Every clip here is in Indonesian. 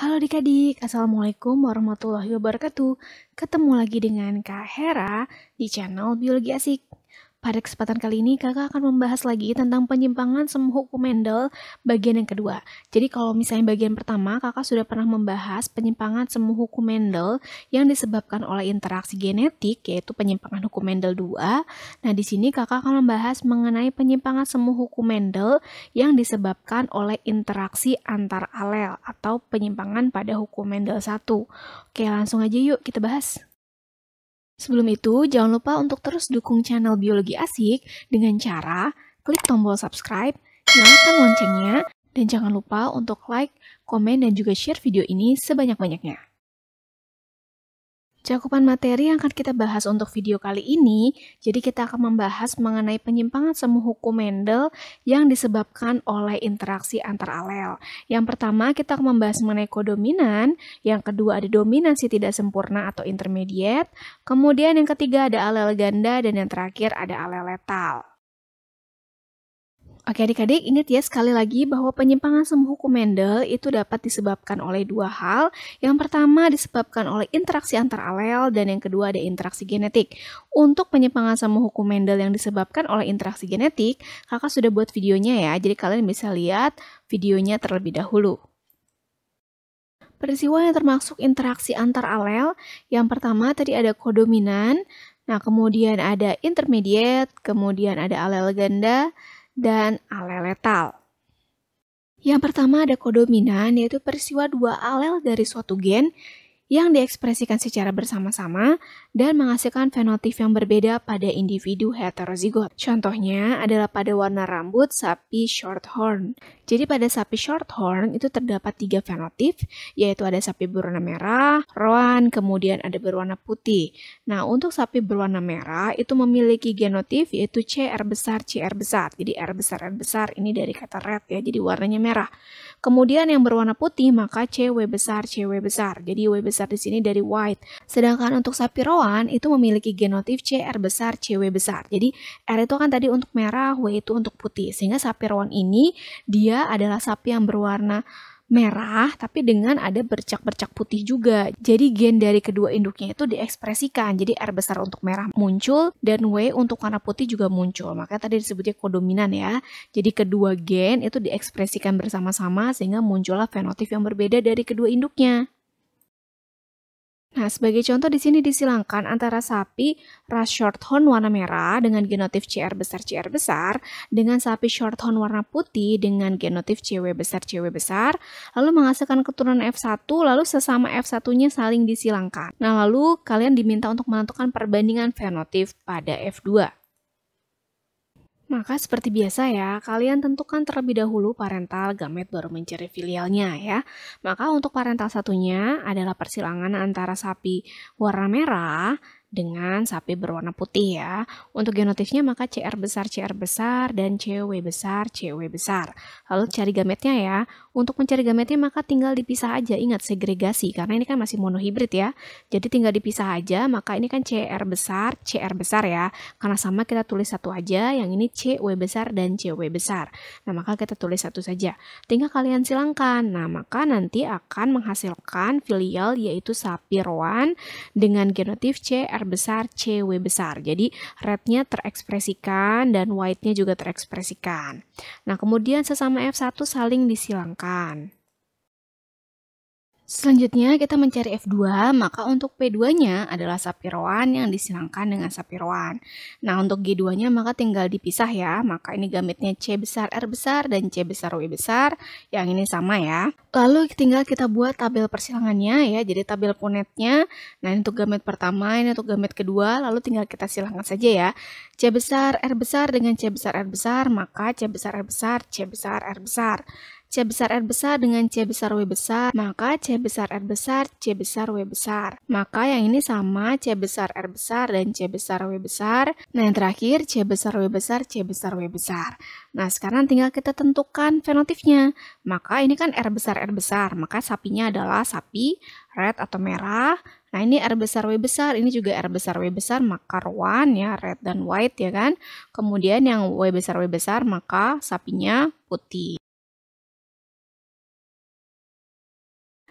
Halo adik-adik, Assalamualaikum warahmatullahi wabarakatuh. Ketemu lagi dengan Kak Hera di channel Biologi Asik. Pada kesempatan kali ini, kakak akan membahas lagi tentang penyimpangan semu hukum Mendel bagian yang kedua. Jadi kalau misalnya bagian pertama, kakak sudah pernah membahas penyimpangan semu hukum Mendel yang disebabkan oleh interaksi genetik, yaitu penyimpangan hukum Mendel 2. Nah, di sini kakak akan membahas mengenai penyimpangan semu hukum Mendel yang disebabkan oleh interaksi antar alel atau penyimpangan pada hukum Mendel 1. Oke, langsung aja yuk kita bahas. Sebelum itu, jangan lupa untuk terus dukung channel Biologi Asik dengan cara klik tombol subscribe, nyalakan loncengnya, dan jangan lupa untuk like, komen, dan juga share video ini sebanyak-banyaknya. Cakupan materi yang akan kita bahas untuk video kali ini, jadi kita akan membahas mengenai penyimpangan semu hukum Mendel yang disebabkan oleh interaksi antar alel. Yang pertama kita akan membahas mengenai kodominan, yang kedua ada dominansi tidak sempurna atau intermediate, kemudian yang ketiga ada alel ganda dan yang terakhir ada alel letal. Oke adik-adik, ingat ya sekali lagi bahwa penyimpangan semu hukum Mendel itu dapat disebabkan oleh dua hal. Yang pertama disebabkan oleh interaksi antar alel dan yang kedua ada interaksi genetik. Untuk penyimpangan semu hukum Mendel yang disebabkan oleh interaksi genetik, kakak sudah buat videonya ya, jadi kalian bisa lihat videonya terlebih dahulu. Peristiwa yang termasuk interaksi antar alel, yang pertama tadi ada kodominan, nah kemudian ada intermediate, kemudian ada alel ganda, dan alel letal. Yang pertama ada kodominan, yaitu peristiwa dua alel dari suatu gen yang diekspresikan secara bersama-sama dan menghasilkan fenotip yang berbeda pada individu heterozigot. Contohnya adalah pada warna rambut sapi short horn. Jadi pada sapi short horn itu terdapat tiga fenotip, yaitu ada sapi berwarna merah, roan, kemudian ada berwarna putih. Nah, untuk sapi berwarna merah itu memiliki genotip yaitu CR besar, CR besar. Jadi R besar, R besar ini dari kata red ya, jadi warnanya merah. Kemudian yang berwarna putih maka CW besar, CW besar. Jadi W besar di sini dari white. Sedangkan untuk sapi roan hewan itu memiliki genotif CR besar, CW besar. Jadi R itu kan tadi untuk merah, W itu untuk putih. Sehingga sapi rawon ini dia adalah sapi yang berwarna merah tapi dengan ada bercak-bercak putih juga. Jadi gen dari kedua induknya itu diekspresikan. Jadi R besar untuk merah muncul dan W untuk warna putih juga muncul. Maka tadi disebutnya kodominan ya. Jadi kedua gen itu diekspresikan bersama-sama sehingga muncullah fenotip yang berbeda dari kedua induknya. Nah, sebagai contoh di sini disilangkan antara sapi ras Shorthorn warna merah dengan genotif CR besar CR besar dengan sapi Shorthorn warna putih dengan genotif CW besar CW besar, lalu menghasilkan keturunan F1 lalu sesama F1-nya saling disilangkan. Nah, lalu kalian diminta untuk menentukan perbandingan fenotip pada F2. Maka seperti biasa ya, kalian tentukan terlebih dahulu parental gamet baru mencari filialnya ya. Maka untuk parental satunya adalah persilangan antara sapi warna merah dengan sapi berwarna putih ya. Untuk genotifnya maka CR besar CR besar dan CW besar CW besar. Lalu cari gametnya ya. Untuk mencari gametnya maka tinggal dipisah aja. Ingat segregasi karena ini kan masih monohibrid ya. Jadi tinggal dipisah aja maka ini kan CR besar CR besar ya. Karena sama kita tulis satu aja yang ini CW besar dan CW besar. Nah maka kita tulis satu saja. Tinggal kalian silangkan. Nah maka nanti akan menghasilkan filial yaitu sapi roan dengan genotif CR R besar, CW besar. Jadi rednya terekspresikan dan white-nya juga terekspresikan. Nah, kemudian sesama F1 saling disilangkan. Selanjutnya kita mencari F2, maka untuk P2-nya adalah sapiroan yang disilangkan dengan sapiroan. Nah, untuk G2-nya maka tinggal dipisah ya, maka ini gametnya C besar R besar dan C besar W besar, yang ini sama ya. Lalu tinggal kita buat tabel persilangannya ya, jadi tabel punetnya. Nah, ini untuk gamet pertama, ini untuk gamet kedua, lalu tinggal kita silangkan saja ya. C besar R besar dengan C besar R besar, maka C besar R besar, C besar R besar. C besar R besar dengan C besar W besar, maka C besar R besar, C besar W besar. Maka yang ini sama C besar R besar dan C besar W besar. Nah yang terakhir C besar W besar, C besar W besar. Nah sekarang tinggal kita tentukan fenotifnya. Maka ini kan R besar R besar, maka sapinya adalah sapi red atau merah. Nah ini R besar W besar, ini juga R besar W besar maka rawan ya red dan white ya kan. Kemudian yang W besar W besar maka sapinya putih.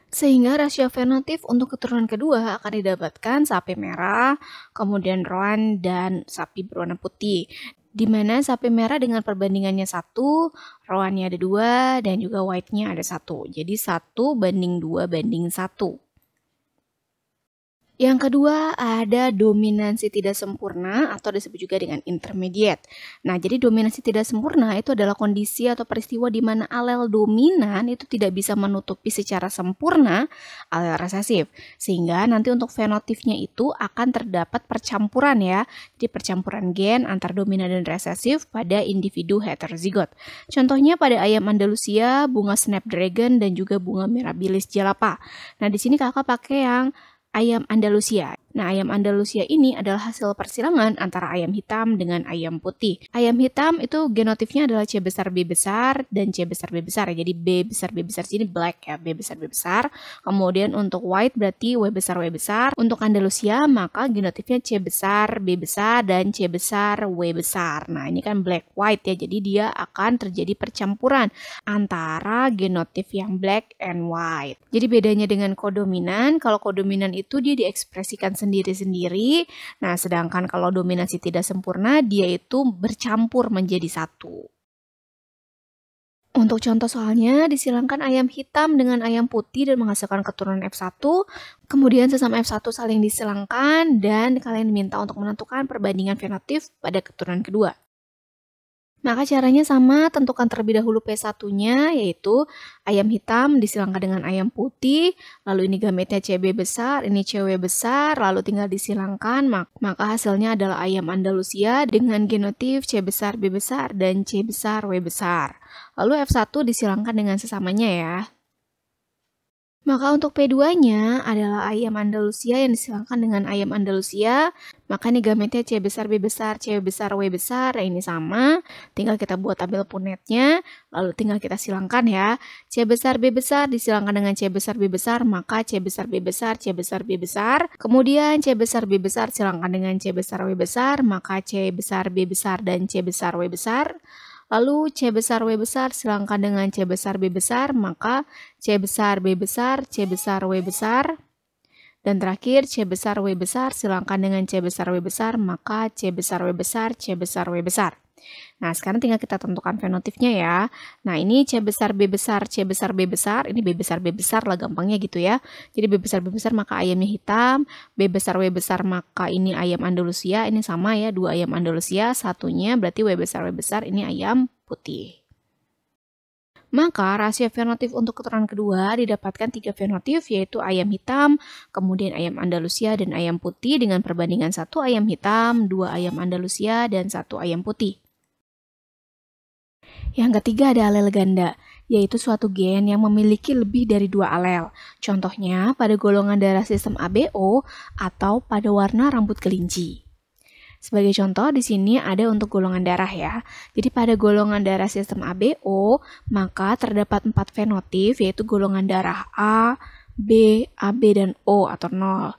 sehingga rasio fenotif untuk keturunan kedua akan didapatkan sapi merah, kemudian roan, dan sapi berwarna putih. Di mana sapi merah dengan perbandingannya satu, roannya ada dua, dan juga white-nya ada satu. Jadi satu banding dua banding satu. Yang kedua ada dominansi tidak sempurna atau disebut juga dengan intermediate. Nah, jadi dominansi tidak sempurna itu adalah kondisi atau peristiwa di mana alel dominan itu tidak bisa menutupi secara sempurna alel resesif. Sehingga nanti untuk fenotipnya itu akan terdapat percampuran ya. Jadi percampuran gen antar dominan dan resesif pada individu heterozigot. Contohnya pada ayam Andalusia, bunga snapdragon dan juga bunga mirabilis jalapa. Nah, di sini kakak pakai yang ayam Andalusia Nah, ayam Andalusia ini adalah hasil persilangan antara ayam hitam dengan ayam putih. Ayam hitam itu genotifnya adalah C besar B besar dan C besar B besar. Ya. Jadi B besar B besar sini black ya, B besar B besar. Kemudian untuk white berarti W besar W besar. Untuk Andalusia maka genotifnya C besar B besar dan C besar W besar. Nah, ini kan black white ya. Jadi dia akan terjadi percampuran antara genotif yang black and white. Jadi bedanya dengan kodominan, kalau kodominan itu dia diekspresikan sendiri-sendiri. Nah, sedangkan kalau dominasi tidak sempurna, dia itu bercampur menjadi satu. Untuk contoh soalnya, disilangkan ayam hitam dengan ayam putih dan menghasilkan keturunan F1. Kemudian sesama F1 saling disilangkan dan kalian diminta untuk menentukan perbandingan fenotif pada keturunan kedua. Maka caranya sama, tentukan terlebih dahulu P1-nya, yaitu ayam hitam disilangkan dengan ayam putih, lalu ini gametnya CB besar, ini CW besar, lalu tinggal disilangkan, maka hasilnya adalah ayam Andalusia dengan genotif C besar, B besar, dan C besar, W besar. Lalu F1 disilangkan dengan sesamanya ya. Maka untuk P2-nya adalah ayam Andalusia yang disilangkan dengan ayam Andalusia. Maka nih gametnya C besar, B besar, C besar, W besar. Nah, ini sama. Tinggal kita buat tabel punetnya. Lalu tinggal kita silangkan ya. C besar, B besar disilangkan dengan C besar, B besar. Maka C besar, B besar, C besar, B besar. Kemudian C besar, B besar silangkan dengan C besar, W besar. Maka C besar, B besar dan C besar, W besar. Lalu C besar W besar silangkan dengan C besar B besar, maka C besar B besar, C besar W besar. Dan terakhir C besar W besar silangkan dengan C besar W besar, maka C besar W besar, C besar W besar. Nah, sekarang tinggal kita tentukan fenotifnya ya. Nah, ini C besar B besar, C besar B besar, ini B besar B besar lah gampangnya gitu ya. Jadi B besar B besar maka ayamnya hitam, B besar W besar maka ini ayam Andalusia, ini sama ya, dua ayam Andalusia, satunya berarti W besar W besar ini ayam putih. Maka rasio fenotif untuk keturunan kedua didapatkan tiga fenotif yaitu ayam hitam, kemudian ayam Andalusia dan ayam putih dengan perbandingan satu ayam hitam, dua ayam Andalusia dan satu ayam putih. Yang ketiga ada alel ganda, yaitu suatu gen yang memiliki lebih dari dua alel. Contohnya pada golongan darah sistem ABO atau pada warna rambut kelinci. Sebagai contoh, di sini ada untuk golongan darah ya. Jadi pada golongan darah sistem ABO, maka terdapat empat fenotip, yaitu golongan darah A, B, AB, dan O atau 0.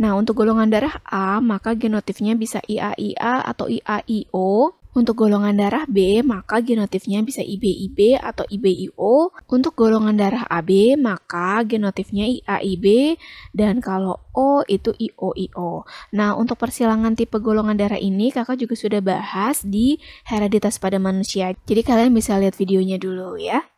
Nah, untuk golongan darah A, maka genotifnya bisa IAIA atau IAIO, untuk golongan darah B, maka genotifnya bisa IBIB atau IBIO. Untuk golongan darah AB, maka genotifnya IAIB dan kalau O itu IOIO. Nah, untuk persilangan tipe golongan darah ini kakak juga sudah bahas di hereditas pada manusia. Jadi kalian bisa lihat videonya dulu ya.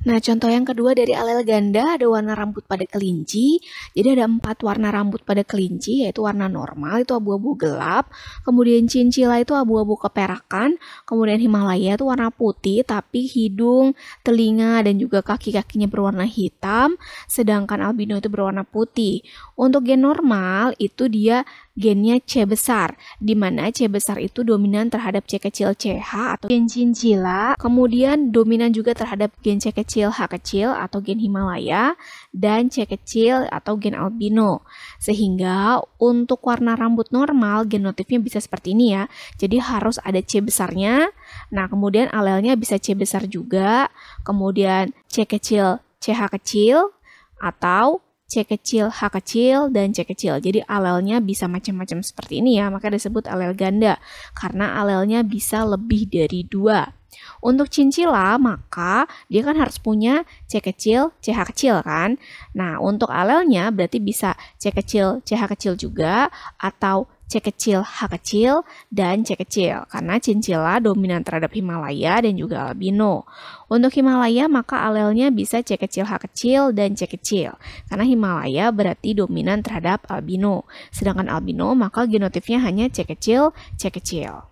Nah, contoh yang kedua dari alel ganda ada warna rambut pada kelinci. Jadi ada empat warna rambut pada kelinci, yaitu warna normal itu abu-abu gelap, kemudian cincila itu abu-abu keperakan, kemudian Himalaya itu warna putih tapi hidung, telinga dan juga kaki-kakinya berwarna hitam, sedangkan albino itu berwarna putih. Untuk gen normal itu dia gennya C besar, di mana C besar itu dominan terhadap C kecil CH atau gen cincila, kemudian dominan juga terhadap gen C kecil H kecil atau gen Himalaya, dan C kecil atau gen albino. Sehingga untuk warna rambut normal, genotifnya bisa seperti ini ya, jadi harus ada C besarnya, nah kemudian alelnya bisa C besar juga, kemudian C kecil CH kecil, atau C kecil H kecil dan C kecil. Jadi alelnya bisa macam-macam seperti ini ya, maka disebut alel ganda karena alelnya bisa lebih dari dua. Untuk cincila maka dia kan harus punya C kecil, CH kecil kan. Nah, untuk alelnya berarti bisa C kecil, CH kecil juga atau C kecil H kecil, dan C kecil, karena cincilla dominan terhadap Himalaya dan juga albino. Untuk Himalaya, maka alelnya bisa C kecil H kecil dan C kecil, karena Himalaya berarti dominan terhadap albino. Sedangkan albino, maka genotifnya hanya C kecil, C kecil.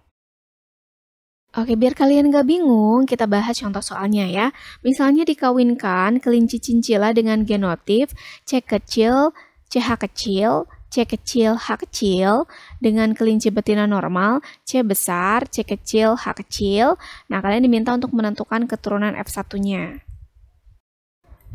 Oke, biar kalian gak bingung, kita bahas contoh soalnya ya. Misalnya dikawinkan kelinci cincilla dengan genotif C kecil, CH kecil, C kecil, H kecil dengan kelinci betina normal, C besar, C kecil, H kecil. Nah, kalian diminta untuk menentukan keturunan F1-nya.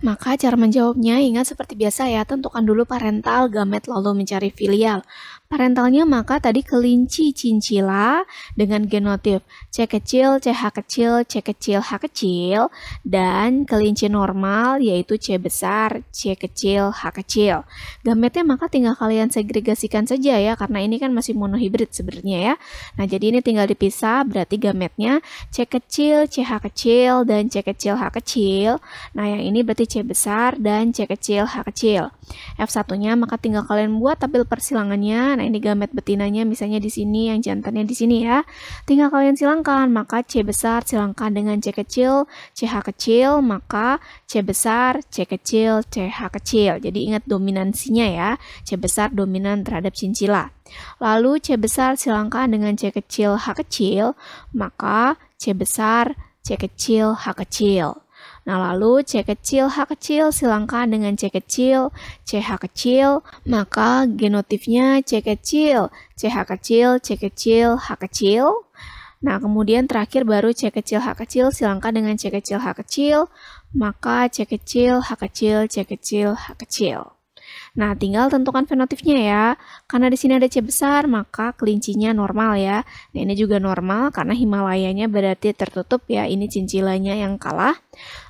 Maka cara menjawabnya ingat seperti biasa ya, tentukan dulu parental, gamet lalu mencari filial. Parentalnya maka tadi kelinci cincila dengan genotip C kecil, CH kecil, C kecil, H kecil, dan kelinci normal yaitu C besar, C kecil, H kecil. Gametnya maka tinggal kalian segregasikan saja ya, karena ini kan masih monohibrid sebenarnya ya. Nah jadi ini tinggal dipisah, berarti gametnya C kecil, CH kecil, dan C kecil, H kecil. Nah yang ini berarti C besar dan C kecil, H kecil. f satunya maka tinggal kalian buat tabel persilangannya. Nah, ini gamet betinanya misalnya di sini, yang jantannya di sini ya. Tinggal kalian silangkan, maka C besar silangkan dengan C kecil, h kecil, maka C besar, C kecil, h kecil. Jadi ingat dominansinya ya. C besar dominan terhadap cincila. Lalu C besar silangkan dengan C kecil, H kecil, maka C besar, C kecil, H kecil. Nah, lalu C kecil, H kecil silangkan dengan C kecil, c h kecil, maka genotifnya C kecil, c h kecil, C kecil, H kecil. Nah, kemudian terakhir baru C kecil, H kecil silangkan dengan C kecil, H kecil, maka C kecil, H kecil, C kecil, H kecil. Nah, tinggal tentukan fenotipnya ya. Karena di sini ada C besar, maka kelincinya normal ya. Nah, ini juga normal karena Himalayanya berarti tertutup ya. Ini cincilanya yang kalah.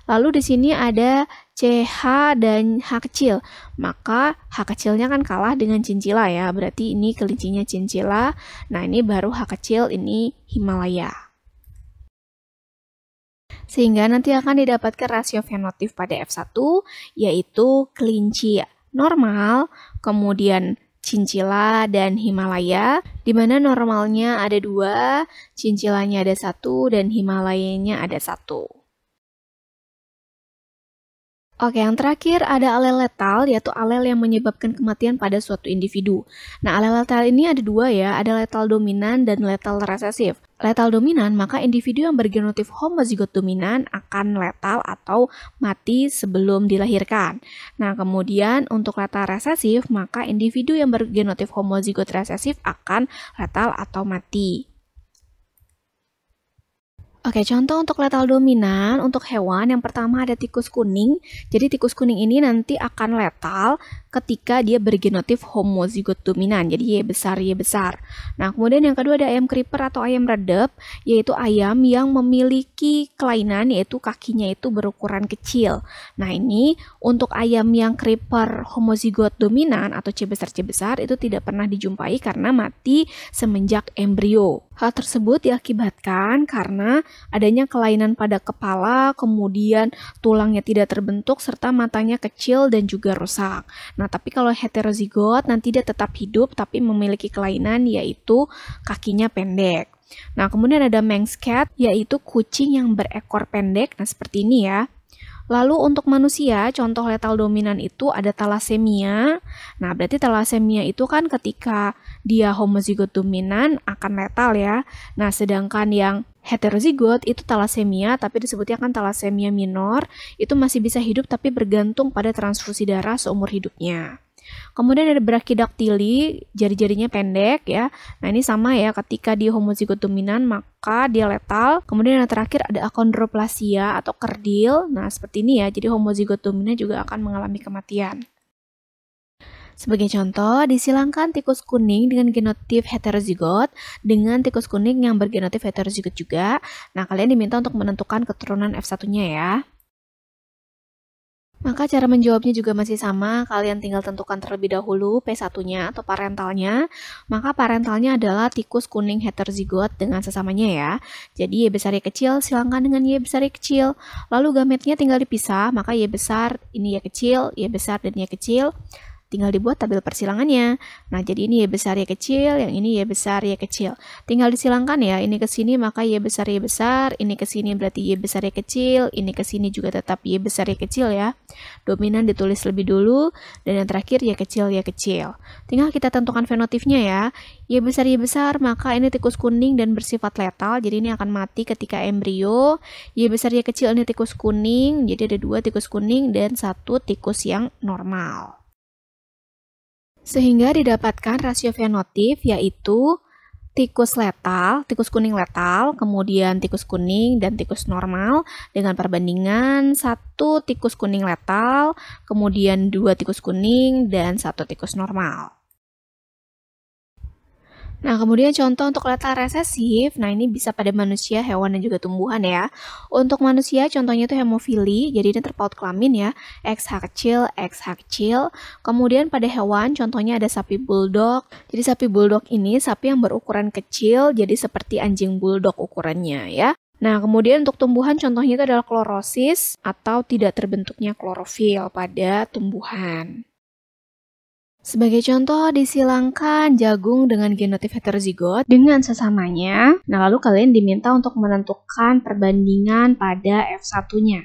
Lalu di sini ada CH dan H kecil. Maka H kecilnya kan kalah dengan cincila ya. Berarti ini kelincinya cincila. Nah, ini baru H kecil, ini Himalaya sehingga nanti akan didapatkan rasio fenotif pada F1 yaitu kelinci ya normal, kemudian Cincila dan Himalaya, di mana normalnya ada dua, cincilanya ada satu, dan Himalayanya ada satu. Oke, yang terakhir ada alel letal, yaitu alel yang menyebabkan kematian pada suatu individu. Nah, alel letal ini ada dua ya, ada letal dominan dan letal resesif. Letal dominan, maka individu yang bergenotip homozigot dominan akan letal atau mati sebelum dilahirkan. Nah, kemudian untuk letal resesif, maka individu yang bergenotip homozigot resesif akan letal atau mati. Oke, contoh untuk letal dominan untuk hewan yang pertama ada tikus kuning. Jadi tikus kuning ini nanti akan letal ketika dia bergenotif homozigot dominan. Jadi Y besar, Y besar. Nah, kemudian yang kedua ada ayam creeper atau ayam redep, yaitu ayam yang memiliki kelainan yaitu kakinya itu berukuran kecil. Nah, ini untuk ayam yang creeper homozigot dominan atau C besar C besar itu tidak pernah dijumpai karena mati semenjak embrio. Hal tersebut diakibatkan karena adanya kelainan pada kepala, kemudian tulangnya tidak terbentuk serta matanya kecil dan juga rusak. Nah, Nah, tapi kalau heterozigot nanti dia tetap hidup tapi memiliki kelainan yaitu kakinya pendek. Nah, kemudian ada Manx cat yaitu kucing yang berekor pendek. Nah, seperti ini ya. Lalu untuk manusia, contoh letal dominan itu ada thalassemia. Nah, berarti thalassemia itu kan ketika dia homozigot dominan akan letal ya. Nah, sedangkan yang heterozigot itu talasemia tapi disebutnya kan talasemia minor itu masih bisa hidup tapi bergantung pada transfusi darah seumur hidupnya. Kemudian ada brachydactyly, jari-jarinya pendek ya. Nah, ini sama ya ketika dia homozigot dominan maka dia letal. Kemudian yang terakhir ada akondroplasia atau kerdil. Nah, seperti ini ya. Jadi homozigot dominan juga akan mengalami kematian. Sebagai contoh, disilangkan tikus kuning dengan genotip heterozigot dengan tikus kuning yang bergenotif heterozigot juga. Nah, kalian diminta untuk menentukan keturunan F1-nya ya. Maka cara menjawabnya juga masih sama, kalian tinggal tentukan terlebih dahulu P1-nya atau parentalnya. Maka parentalnya adalah tikus kuning heterozigot dengan sesamanya ya. Jadi Y besar Y kecil, silangkan dengan Y besar Y kecil. Lalu gametnya tinggal dipisah, maka Y besar, ini Y kecil, Y besar, dan Y kecil. Tinggal dibuat tabel persilangannya. Nah, jadi ini ya besar, ya kecil, yang ini ya besar, ya kecil. Tinggal disilangkan ya, ini ke sini maka ya besar, ya besar, ini ke sini berarti ya besar, ya kecil, ini ke sini juga tetap ya besar, ya kecil ya. Dominan ditulis lebih dulu, dan yang terakhir ya kecil, ya kecil. Tinggal kita tentukan fenotipnya ya. Ya besar, ya besar, maka ini tikus kuning dan bersifat letal, jadi ini akan mati ketika embrio. Ya besar, ya kecil, ini tikus kuning, jadi ada dua tikus kuning dan satu tikus yang normal. Sehingga didapatkan rasio fenotip yaitu tikus letal, tikus kuning letal, kemudian tikus kuning dan tikus normal dengan perbandingan satu tikus kuning letal, kemudian dua tikus kuning dan satu tikus normal. Nah, kemudian contoh untuk letal resesif. Nah, ini bisa pada manusia, hewan, dan juga tumbuhan ya. Untuk manusia, contohnya itu hemofili, jadi ini terpaut kelamin ya. X kecil, X kecil. Kemudian pada hewan, contohnya ada sapi bulldog. Jadi sapi bulldog ini sapi yang berukuran kecil, jadi seperti anjing bulldog ukurannya ya. Nah, kemudian untuk tumbuhan contohnya itu adalah klorosis atau tidak terbentuknya klorofil pada tumbuhan. Sebagai contoh, disilangkan jagung dengan genotif heterozigot dengan sesamanya. Nah, lalu kalian diminta untuk menentukan perbandingan pada F1-nya.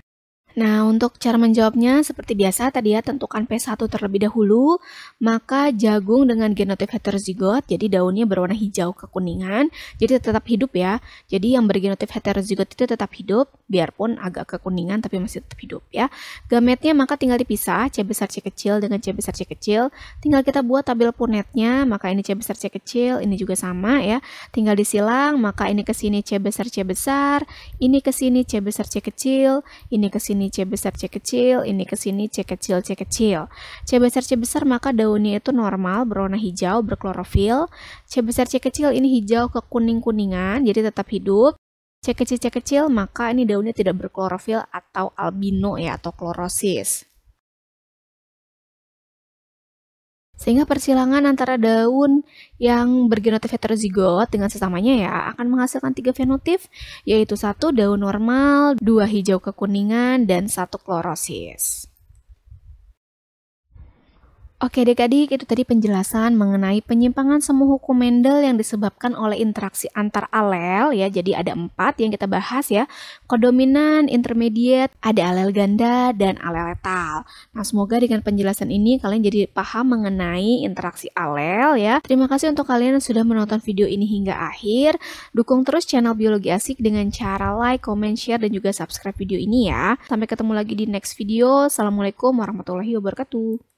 Nah, untuk cara menjawabnya seperti biasa tadi ya, tentukan P1 terlebih dahulu, maka jagung dengan genotip heterozigot, jadi daunnya berwarna hijau kekuningan, jadi tetap hidup ya. Jadi yang bergenotip heterozigot itu tetap hidup, biarpun agak kekuningan tapi masih tetap hidup ya. Gametnya maka tinggal dipisah, C besar C kecil dengan C besar C kecil, tinggal kita buat tabel punetnya, maka ini C besar C kecil, ini juga sama ya. Tinggal disilang, maka ini ke sini C besar C besar, ini ke sini C besar C kecil, ini ke sini C besar C kecil, ini ke sini C kecil C kecil. C besar C besar maka daunnya itu normal berwarna hijau, berklorofil. C besar C kecil ini hijau ke kuning-kuningan, jadi tetap hidup. C kecil C kecil maka ini daunnya tidak berklorofil atau albino ya atau klorosis. Sehingga persilangan antara daun yang bergenotif heterozigot dengan sesamanya ya akan menghasilkan tiga fenotif, yaitu satu daun normal, dua hijau kekuningan, dan satu klorosis. Oke adik-adik, itu tadi penjelasan mengenai penyimpangan semu hukum Mendel yang disebabkan oleh interaksi antar alel ya. Jadi ada empat yang kita bahas ya. Kodominan, intermediate, ada alel ganda, dan alel letal. Nah semoga dengan penjelasan ini kalian jadi paham mengenai interaksi alel ya. Terima kasih untuk kalian yang sudah menonton video ini hingga akhir. Dukung terus channel Biologi Asik dengan cara like, comment, share, dan juga subscribe video ini ya. Sampai ketemu lagi di next video. Assalamualaikum warahmatullahi wabarakatuh.